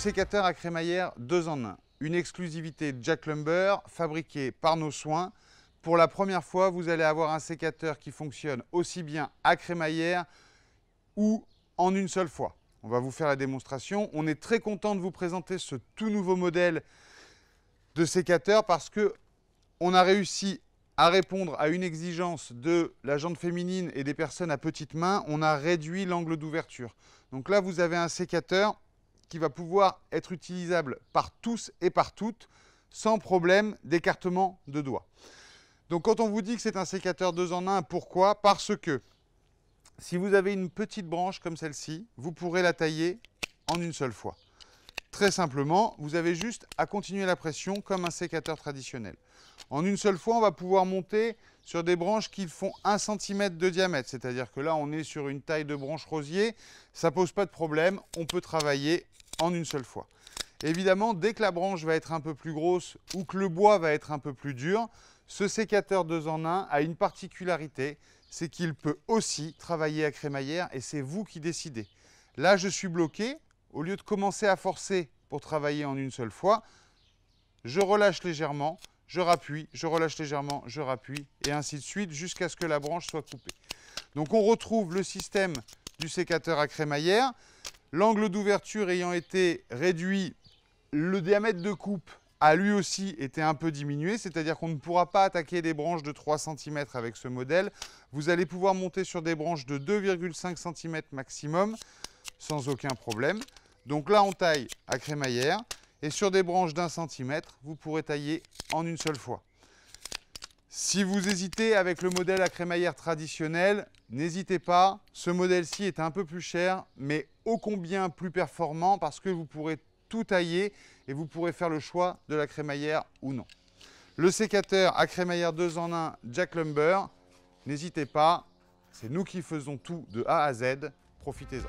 sécateur à crémaillère 2 en 1, une exclusivité Jack Lumber fabriquée par nos soins. Pour la première fois, vous allez avoir un sécateur qui fonctionne aussi bien à crémaillère ou en une seule fois. On va vous faire la démonstration. On est très content de vous présenter ce tout nouveau modèle de sécateur parce que on a réussi à répondre à une exigence de la jante féminine et des personnes à petites mains, on a réduit l'angle d'ouverture. Donc là, vous avez un sécateur qui va pouvoir être utilisable par tous et par toutes sans problème d'écartement de doigts. Donc quand on vous dit que c'est un sécateur 2 en 1, pourquoi Parce que si vous avez une petite branche comme celle-ci, vous pourrez la tailler en une seule fois. Très simplement, vous avez juste à continuer la pression comme un sécateur traditionnel. En une seule fois, on va pouvoir monter sur des branches qui font 1 cm de diamètre. C'est-à-dire que là, on est sur une taille de branche rosier. Ça ne pose pas de problème. On peut travailler une seule fois. Évidemment, dès que la branche va être un peu plus grosse ou que le bois va être un peu plus dur, ce sécateur 2 en 1 a une particularité, c'est qu'il peut aussi travailler à crémaillère et c'est vous qui décidez. Là, je suis bloqué. Au lieu de commencer à forcer pour travailler en une seule fois, je relâche légèrement, je rappuie, je relâche légèrement, je rappuie, et ainsi de suite, jusqu'à ce que la branche soit coupée. Donc on retrouve le système du sécateur à crémaillère, L'angle d'ouverture ayant été réduit, le diamètre de coupe a lui aussi été un peu diminué, c'est-à-dire qu'on ne pourra pas attaquer des branches de 3 cm avec ce modèle. Vous allez pouvoir monter sur des branches de 2,5 cm maximum sans aucun problème. Donc là, on taille à crémaillère et sur des branches d'un centimètre, vous pourrez tailler en une seule fois. Si vous hésitez avec le modèle à crémaillère traditionnel, n'hésitez pas. Ce modèle-ci est un peu plus cher, mais ô combien plus performant parce que vous pourrez tout tailler et vous pourrez faire le choix de la crémaillère ou non. Le sécateur à crémaillère 2 en 1 Jack Lumber, n'hésitez pas, c'est nous qui faisons tout de A à Z, profitez-en.